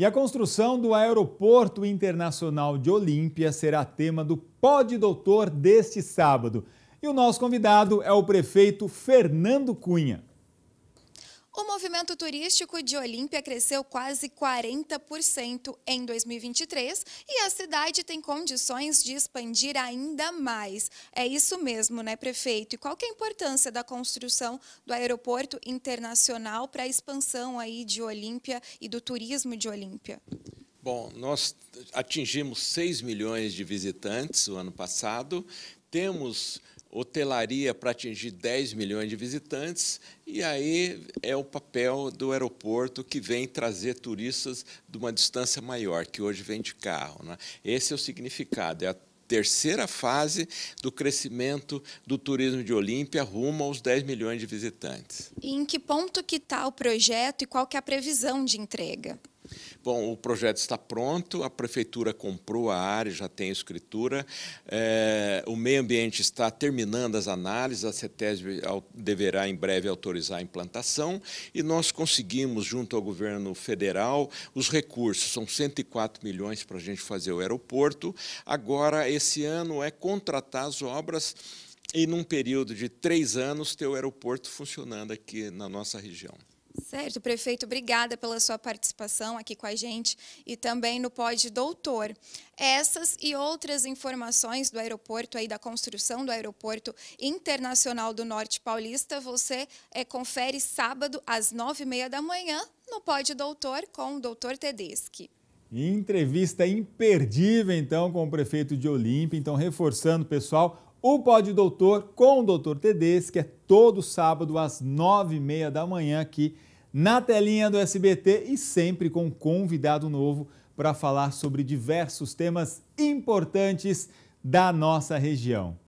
E a construção do Aeroporto Internacional de Olímpia será tema do Pod Doutor deste sábado. E o nosso convidado é o prefeito Fernando Cunha. O movimento turístico de Olímpia cresceu quase 40% em 2023 e a cidade tem condições de expandir ainda mais. É isso mesmo, né, prefeito? E qual é a importância da construção do aeroporto internacional para a expansão aí de Olímpia e do turismo de Olímpia? Bom, nós atingimos 6 milhões de visitantes o ano passado, temos hotelaria para atingir 10 milhões de visitantes, e aí é o papel do aeroporto que vem trazer turistas de uma distância maior, que hoje vem de carro. Né? Esse é o significado, é a terceira fase do crescimento do turismo de Olímpia rumo aos 10 milhões de visitantes. E em que ponto que está o projeto e qual que é a previsão de entrega? Bom, o projeto está pronto, a prefeitura comprou a área, já tem escritura, é, o meio ambiente está terminando as análises, a CETESB deverá em breve autorizar a implantação e nós conseguimos, junto ao governo federal, os recursos, são 104 milhões para a gente fazer o aeroporto. Agora, esse ano, é contratar as obras e, num período de três anos, ter o aeroporto funcionando aqui na nossa região. Certo, prefeito, obrigada pela sua participação aqui com a gente e também no Pode Doutor. Essas e outras informações do aeroporto aí da construção do aeroporto internacional do Norte Paulista você é, confere sábado às nove e meia da manhã no Pode Doutor com o Doutor Tedeschi. Entrevista imperdível então com o prefeito de Olímpia, então reforçando pessoal o Pode Doutor com o Doutor Tedeschi é todo sábado às nove e meia da manhã aqui na telinha do SBT e sempre com um convidado novo para falar sobre diversos temas importantes da nossa região.